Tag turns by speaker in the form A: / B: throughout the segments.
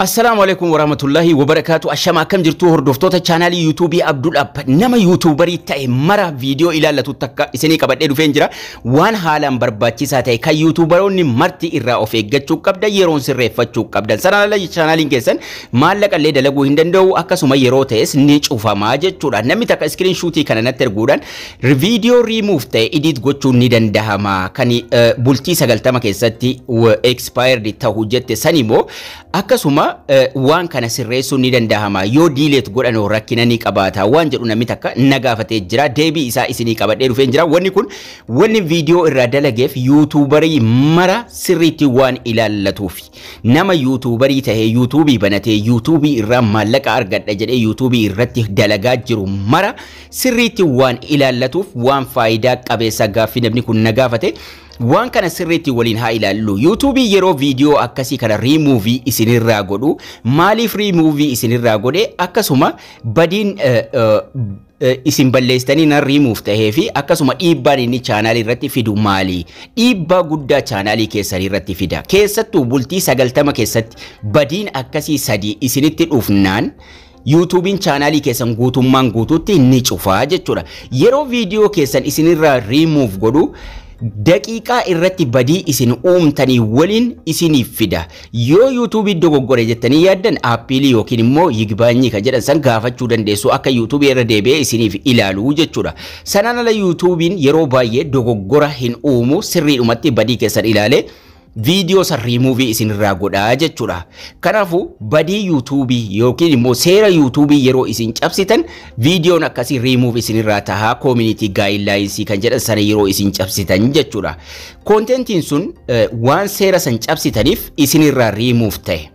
A: Assalaamu alaikum warahmatullahi wabarakaatu. Ashama akkam jirtu hordoftoota chaanaalii yuutuubii Abdul Abba nama yuutuubarii ta'e mara viidiyoo ilaallatu takka isinii qabadhee dhufeen jira. Waan haalaan barbaachisaa ta'e kan yuutuubaroonni marti irraa of eeggachuu qabda yeroon sirreeffachuu qabdan. Sanala chaanaaliin keessan maallaqallee dalaguu hin danda'u akkasuma yeroo ta'es ni cufamaa jechuudha. Namni takka iskiriin shuutii kana natti arguudhaan viidiyoo riimuuf ta'e idiit gochuun ni dandahama. Kan bultii sagaltama keessatti expired ta'u jette sanimmoo akkasuma Eh, waan kana sirreessuun ni danda'ama yoo diileet godhanoo rakkina ni qabaata waan jedhu namni takka na gaafatee jira deebii isaa isinii qabadhee dhufee jira wanni kun wanni viidiyoo irraa dalageef yuutuubarii mara sirriitti waan ilaallatuuf nama yuutuubarii tahee yuutuubii banatee yuutuubii irraa maallaqa argadha jedhee yuutuubii irratti dalagaa jiru mara sirriitti waan ilaallatuuf waan faayidaa qabeessa gaaffii namni kun na gaafate waan kana sirriitti waliin haa ilaallu yuutuubii yeroo viidiyoo akkasii kana riimuuvii isinirraa godhu maaliif riimuuvii isinirraa godhe akkasuma badiin eh, eh, eh, isin balleessitanii nan riimuuf tahee akkasuma dhiibbaan inni chaanaalii irratti fiduu maali? Dhiibbaa guddaa chaanaalii keessanii irratti fida. Keessattuu bultii sagaltama keessatti badiin akkasii sadii isinitti dhufnaan yuutuubiin chaanaalii keessan guutummaan guutuutti ni cufaa jechuudha. Yeroo viidiyoo keessan isinirraa riimuuf godhu daqiiqaa irratti badii isin uumtanii waliin isiniif fida yoo yuutuubiin dogoggore jettanii yaaddan aappiilii yookiin immoo yigbaanyii kan jedhan san gaafachuu dandeessu akka yuutuubii irra deebi'ee isiniif ilaalu jechuudha sanaan ala yuutuubiin yeroo baay'ee dogoggora hin uumu sirriidhumatti badii keessan ilaalee viidiyoo san riimuuvii isinirraa godhaa jechuudha. kanaafu badii yuutuubii yookiin immoo seera yuutuubii yeroo isin cabsitan viidiyoon akkasii riimuuf isinirraa tahaa koomunitii gaayinlaayinsii kan jedhan sana yeroo isin cabsitan jechuudha. Koontentiin sun eh, waan seera san cabsitaniif isinirraa riimuuf ta'e.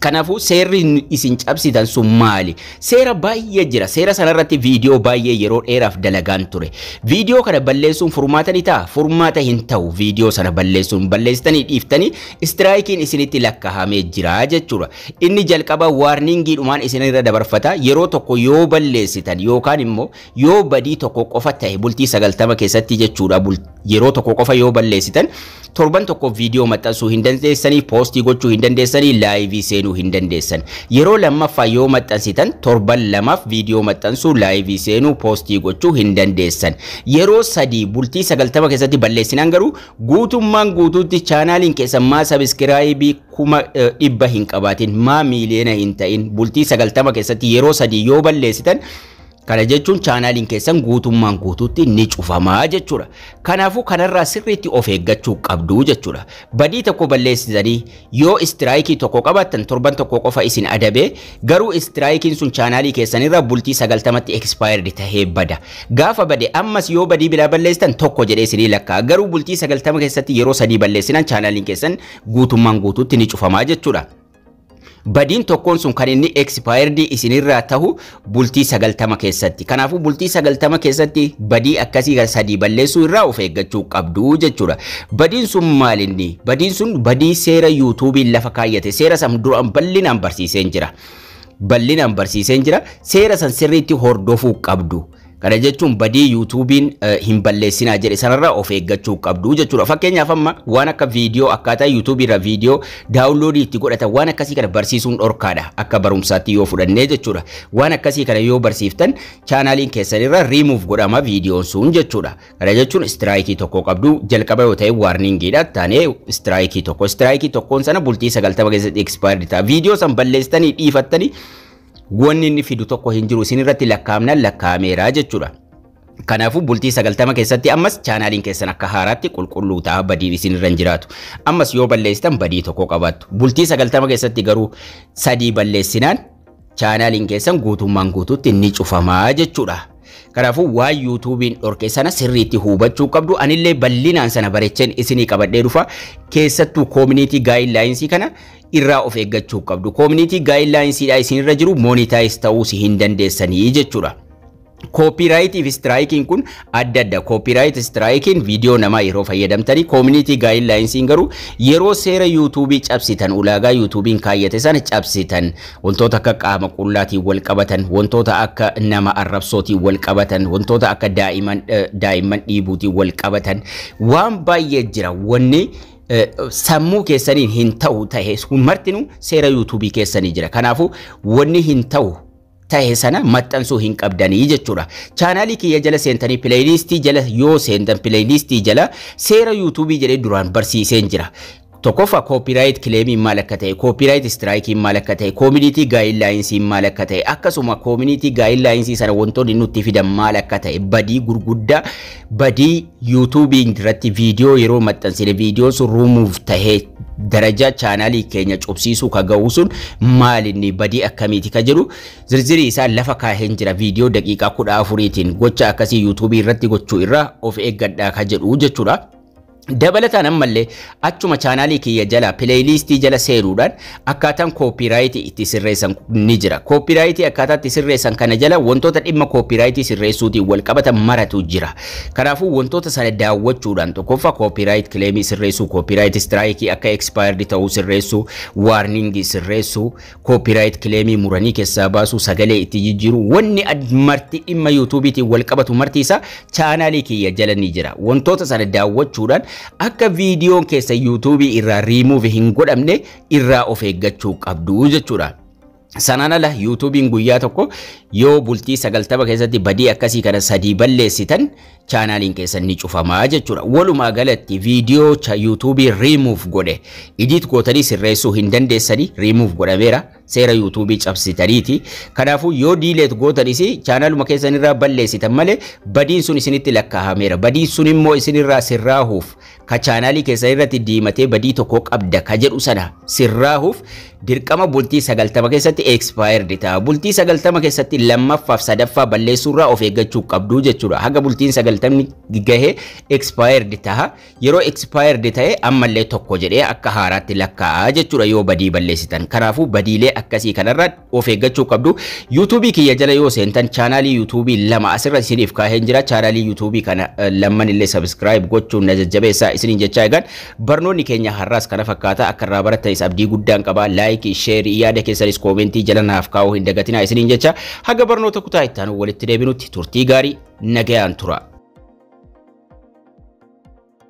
A: Kanaafuu seerri isin cabsitan sun maali? Seera baay'ee jira. Seera sanarratti viidiyoo baay'ee yeroo dheeraaf dalagaan ture. Viidiyoo kana balleessuun furmaata ta'a? Furmaata hin ta'u. Viidiyoo sana balleessuun balleessitanii dhiiftanii istiraayikiin isinitti jechuudha. Inni jalqaba waarningiidhumaan isinirra dabarfata. Yeroo tokko yoo balleessitan yookaan immoo yoo badii tokko qofa ta'e bultii sagaltama keessatti jechuudha. Yeroo tokko qofa yoo balleessitan torban tokko viidiyoo maxxansuu hin dandeessanii, poostii gochuu hin dandeessanii, laayivii seenuu hin dandeessan. Yeroo lammaffaa yoo maxxansitan torban lamaaf viidiyoo maxxansuu laayivii seenuu poostii gochuu hin dandeessan. Yeroo sadii bultii sagaltama keessatti balleessinaan garuu guutummaan guutuutti chaanaaliin keessa maa sabiskiraayibii kuma dhibba hin qabaatin maa miiliyoona hin ta'in bultii sagaltama keessatti yeroo sadii yoo balleessitan Kana jechuun chaanaaliin keessan guutummaan guutuutti ni cufamaa jechuudha. Kanaafuu kanarraa sirriitti of eeggachuu qabdu jechuudha. Badii tokko balleessitanii yoo istiraayikii tokko qabaattan torban tokko qofa isin adabee garuu istiraayikiin sun chaanaalii keessanirra bultii sagaltamatti ekspaayirdi tahee bada. Gaafa bade ammas yoo badii bilaa balleessitan tokko jedhee isinii lakkaa Garuu bultii sagaltama keessatti yeroo sadii balleessinan chaanaaliin keessan guutummaan guutuutti ni cufamaa jechuudha. badiin tokkoon sun kan inni expaayirdii isinirraa tahu bultii sagaltama keessatti. Kanaafuu bultii sagaltama keessatti badii akkasii gara sadii balleessuu irraa of eeggachuu qabdu jechuudha. Badiin sun maal inni? Badiin sun badii seera yuutuubiin lafa kaayyate seera sam duraan bal'inaan barsiiseen jira. Bal'inaan barsiiseen jira seera san sirriitti hordofuu qabdu. Kana jechuun badii yuutuubiin eh, hin balleessinaa jedhe of eeggachuu qabdu jechuudha. Fakkeenyaaf amma waan akka akkaataa itti godhatan waan akkasii kana barsiisuun dhorkaadha akka barumsaatti yoo fudhannee jechuudha. Waan kana yoo barsiiftan chaanaaliin keessanirra riimuuf godhama viidiyoon sun jechuudha. Kana jechuun tokko qabdu jalqaba yoo ta'e waarningiidha taanee istiraayikii tokko. Istiraayikii tokko sana bultii sagaltama keessatti ta'a. san wanni inni fidu tokko hin jiru isin irratti lakkaa'amnaan lakkaa'ameera jechuudha. Kanaafuu bultii sagaltama keessatti ammas chaanaaliin keessan akka haaraatti qulqulluu badii isin irra jiraatu. Ammas yoo balleessitan badii tokko qabaattu. Bultii sagaltama keessatti garuu sadii balleessinaan chaanaaliin keessan guutummaan guututti inni cufamaa jechuudha. Kanaafuu waan youtube dhorke sana sirriitti hubachuu qabdu. Anillee bal'inaan sana bareechan isinii qabadhee dhufa. Keessattuu koomuniitii gaayinlaayinsii kana irraa of eeggachuu qabdu. Koomuniitii isin isinirra jiru moonitaayiz ta'uu si hin dandeessanii jechuudha. Koopiraayitii istiraayikiin kun adda adda. Koopiraayitii istiraayikiin viidiyoo namaa yeroo fayyadamtanii koominiti gaayinlaayinsiin garuu yeroo seera yuutuubii cabsitan ulaagaa yuutuubiin kaayyate sana cabsitan wantoota akka qaama qullaatiin wal qabatan wantoota akka nama arrabsootiin wal qabatan wantoota akka daa'imman dhiibuutiin wal qabatan waan baay'ee jira wanni. sammuu keessaniin hin ta'u ta'e martinuu seera yuutuubii keessanii jira. Kanaafuu wanni hin ta'u ta'e sana maxxansuu hin qabdanii jechuudha. chaanalii kiyya jala seentanii pileeylistii jala yoo seentan pileeylistii jala seera yuutuubii jedhee duraan barsiiseen jira. tokkoffaa kooppiraayit kileemiin maal akka ta'e kooppiraayit istiraayikiin maal akka ta'e koominiti gaayinlaayinsiin maal akka ta'e akkasuma koominiti gaayinlaayinsii sana wantoonni nutti fidan maal akka ta'e badii gurguddaa badii yuutuubiin irratti viidiyoo yeroo maxxansine viidiyoon sun ruumuuf tahee darajaa chaanaalii keenya cubsiisuu ka ga'u sun maal inni badii akkamiiti ka jedhu zirziri isaa lafa kaaheen jira viidiyoo daqiiqaa kudha afuriitiin gocha akkasii yuutuubii irratti gochuu irraa of eeggadhaa ka jedhu jechuudha. dabalataan ammallee achuma chaanaalii kiyya jala pileeyiliistii jala seeruudhaan akkaataan koopiraayitii itti sirreessan ni jira. akkaataa itti sirreessan kana jala wantoota dhimma koopiraayitii sirreessuutiin wal maratu jira. wantoota sana daawwachuudhaan tokkoffaa sirreessuu, istiraayikii akka ta'uu sirreessuu, waarningii sirreessuu, muranii keessaa baasuu, sagalee itti jijjiiruu wanni marti dhimma yuutuubiitiin wal qabatu marti chaanaalii kiyya akka viidiyoon keessa yuutuubii irraa riimuuf hin godhamne irraa of eeggachuu qabdu jechuudha. Sanaan ala yuutuubiin guyyaa tokko yoo bultii sagaltaba keessatti badii akkasii kana sadii balleessitan chaanaaliin keessan ni cufamaa jechuudha. Walumaa galatti viidiyoo yuutuubii riimuuf godhe idiit gootanii sirreessuu hin dandeessanii riimuuf godhameera. seera yuutuubii cabsitaniiti. Kanaafuu yoo diileet gootanis chaanaaluma keessanirraa balleessitan malee badiin sun isinitti lakkaahameera. Badiin sun immoo isinirraa sirraahuuf ka chaanaalii keessanirratti diimatee badii tokko qabda ka jedhu sana sirraahuuf dirqama bultii sagaltama keessatti expired ta'a. Bultii sagaltama keessatti lammaffaa fi sadaffaa balleessuurraa of eeggachuu qabdu jechuudha. Haga bultiin sagaltamni gahee expired ta'a. Yeroo expired ta'e ammallee tokko jedhee akka haaraatti lakkaa'a jechuudha yoo badii balleessitan. Kanaafuu badiilee akkasii kanarra of eeggachuu qabdu. Yuutuubii kiyya jala yoo seentan chaanaalii yuutuubii lama asirra isiniif kaahee jira. Chaanaalii yuutuubii kana lamman illee sabiskiraayib gochuun na jajjabeessaa isiniin jechaa eegan barnoonni keenya har'aas kana fakkaata akka irraa barattanis abdii guddaan qaba. Laayikii, sheerii, yaada keessanis koomentii jala naaf kaa'uu hin dagatinaa isiniin jecha haga barnoota kutaa ittaan walitti deebinutti turtii gaarii nagayaan tura.